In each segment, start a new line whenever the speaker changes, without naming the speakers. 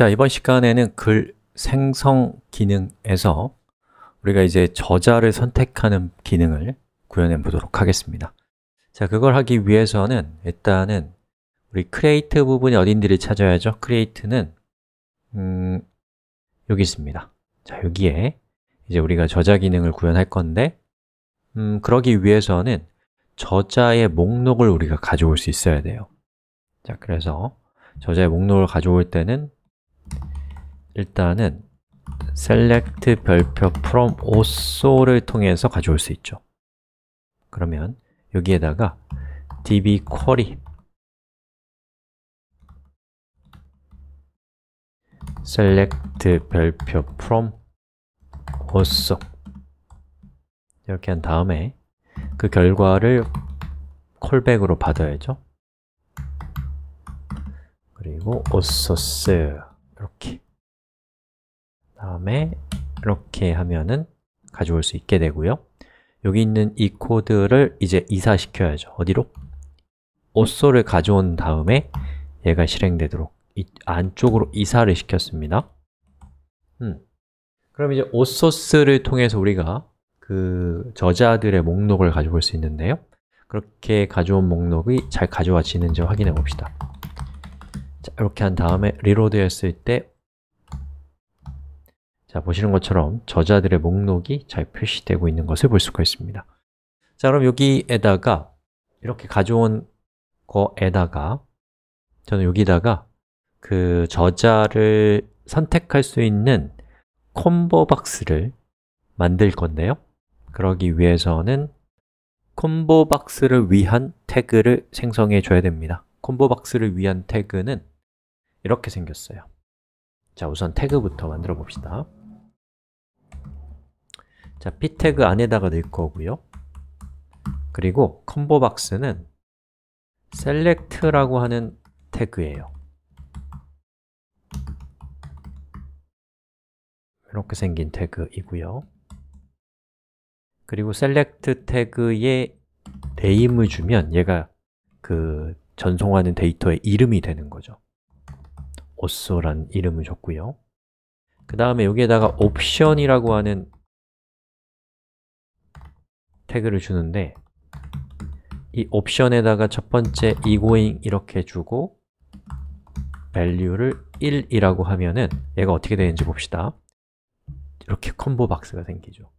자, 이번 시간에는 글 생성 기능에서 우리가 이제 저자를 선택하는 기능을 구현해 보도록 하겠습니다 자, 그걸 하기 위해서는 일단은 우리 create 부분이 어딘지를 찾아야죠 create는 음, 여기 있습니다 자, 여기에 이제 우리가 저자 기능을 구현할 건데 음, 그러기 위해서는 저자의 목록을 우리가 가져올 수 있어야 돼요 자, 그래서 저자의 목록을 가져올 때는 일단은 select 별표 from a l s o 를 통해서 가져올 수 있죠. 그러면 여기에다가 db query s e l 별표 from also 이렇게 한 다음에 그 결과를 콜백으로 받아야죠. 그리고 어서스 이렇게 다음에 이렇게 하면은 가져올 수 있게 되고요 여기 있는 이 코드를 이제 이사시켜야죠 어디로? 옷소를 가져온 다음에 얘가 실행되도록 안쪽으로 이사를 시켰습니다 음. 그럼 이제 옷소스를 통해서 우리가 그 저자들의 목록을 가져올 수 있는데요 그렇게 가져온 목록이 잘 가져와지는지 확인해 봅시다 자, 이렇게 한 다음에 리로드 했을 때 자, 보시는 것처럼 저자들의 목록이 잘 표시되고 있는 것을 볼 수가 있습니다 자, 그럼 여기에다가 이렇게 가져온 거에다가 저는 여기다가 그 저자를 선택할 수 있는 콤보 박스를 만들 건데요 그러기 위해서는 콤보 박스를 위한 태그를 생성해 줘야 됩니다 콤보 박스를 위한 태그는 이렇게 생겼어요 자, 우선 태그부터 만들어 봅시다 자, p 태그 안에다가 넣을 거고요. 그리고 컴보 박스는 select라고 하는 태그예요. 이렇게 생긴 태그이고요. 그리고 select 태그에 name을 주면 얘가 그 전송하는 데이터의 이름이 되는 거죠. 어쏘란 이름을 줬고요. 그 다음에 여기에다가 옵션이라고 하는 태그를 주는데 이 옵션에다가 첫 번째 egoing 이렇게 주고 value를 1이라고 하면은 얘가 어떻게 되는지 봅시다 이렇게 콤보 박스가 생기죠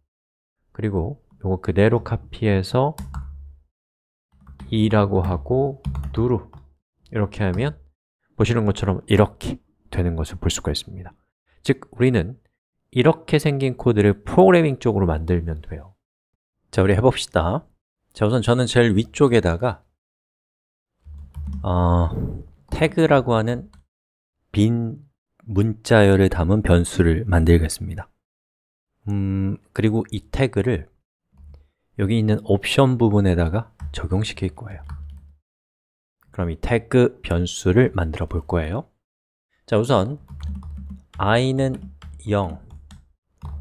그리고 이거 그대로 카피해서 2라고 하고 누르 이렇게 하면 보시는 것처럼 이렇게 되는 것을 볼 수가 있습니다 즉 우리는 이렇게 생긴 코드를 프로그래밍 쪽으로 만들면 돼요 자, 우리 해봅시다. 자, 우선 저는 제일 위쪽에다가 어, 태그라고 하는 빈 문자열을 담은 변수를 만들겠습니다. 음, 그리고 이 태그를 여기 있는 옵션 부분에다가 적용시킬 거예요. 그럼 이 태그 변수를 만들어 볼 거예요. 자, 우선 i는 0,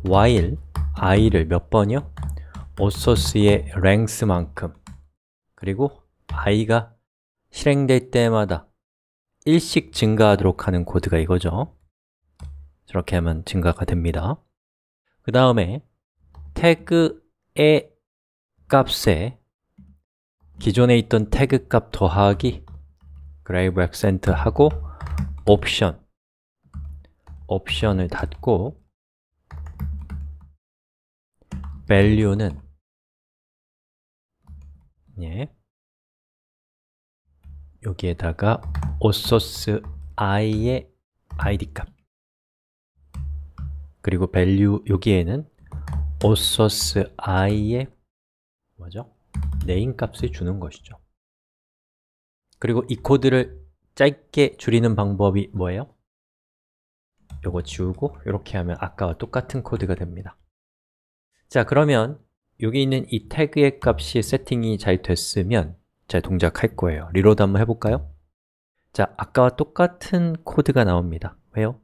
while i를 몇 번이요? 오소스의 랭스만큼 그리고 i가 실행될 때마다 일씩 증가하도록 하는 코드가 이거죠 저렇게 하면 증가가 됩니다 그 다음에 태그의 값에 기존에 있던 태그 값 더하기 그레이브 액센트하고 옵션 옵션을 닫고 value는 예. 여기에다가 오소스 i의 id 값 그리고 value 여기에는 오소스 i의 뭐죠? 네임 값을 주는 것이죠. 그리고 이 코드를 짧게 줄이는 방법이 뭐예요? 이거 지우고 이렇게 하면 아까와 똑같은 코드가 됩니다. 자, 그러면 여기 있는 이 태그의 값이 세팅이 잘 됐으면 잘 동작할 거예요 리로드 한번 해볼까요? 자, 아까와 똑같은 코드가 나옵니다 왜요?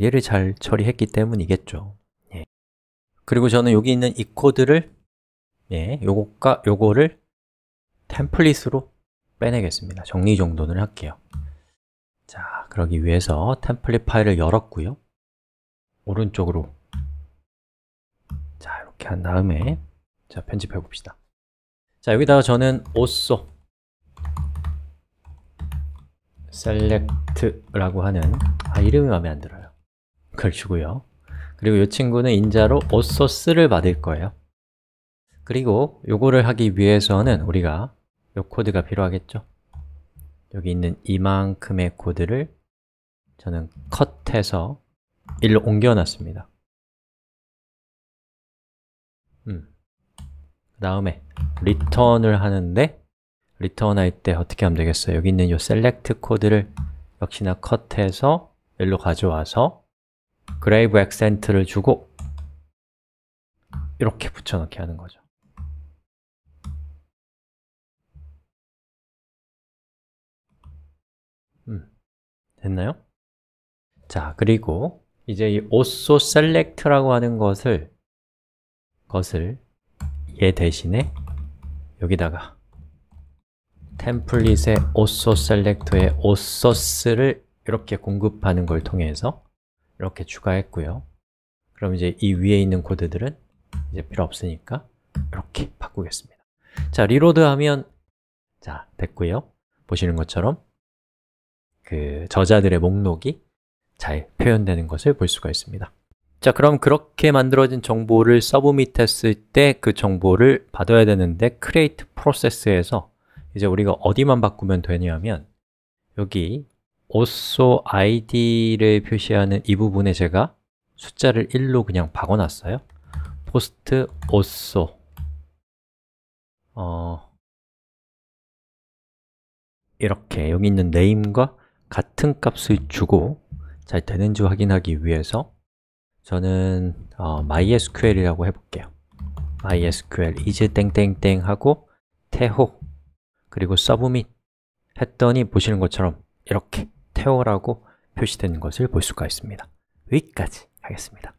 얘를 잘 처리했기 때문이겠죠 예. 그리고 저는 여기 있는 이 코드를 예, 요것과 요거를 템플릿으로 빼내겠습니다 정리정돈을 할게요 자, 그러기 위해서 템플릿 파일을 열었고요 오른쪽으로 이렇게 한 다음에 자 편집해 봅시다 자 여기다가 저는 also select라고 하는 아 이름이 마음에 안 들어요 그걸 주고요 그리고 이 친구는 인자로 also 3를 받을 거예요 그리고 요거를 하기 위해서는 우리가 요 코드가 필요하겠죠 여기 있는 이만큼의 코드를 저는 컷해서 일로 옮겨놨습니다 음. 그 다음에 return을 하는데 return 할때 어떻게 하면 되겠어요? 여기 있는 이 select 코드를 역시나 컷해서 일로 가져와서 grave accent를 주고 이렇게 붙여넣기 하는 거죠 음, 됐나요? 자, 그리고 이제 이 also select라고 하는 것을 것을 얘 대신에 여기다가 템플릿의 also select의 a u t h 를 이렇게 공급하는 걸 통해서 이렇게 추가했고요 그럼 이제 이 위에 있는 코드들은 이제 필요 없으니까 이렇게 바꾸겠습니다 자, 리로드하면 자, 됐고요 보시는 것처럼 그 저자들의 목록이 잘 표현되는 것을 볼 수가 있습니다 자, 그럼 그렇게 만들어진 정보를 서브밋했을 때 그 정보를 받아야 되는데 create process에서 이제 우리가 어디만 바꾸면 되냐면 여기 also id를 표시하는 이 부분에 제가 숫자를 1로 그냥 박아놨어요 post also 어, 이렇게 여기 있는 name과 같은 값을 주고 잘 되는지 확인하기 위해서 저는 어, MySQL이라고 해볼게요 MySQL is 땡땡땡 하고 태호 그리고 submit 했더니 보시는 것처럼 이렇게 태호라고 표시되 것을 볼 수가 있습니다 여기까지 하겠습니다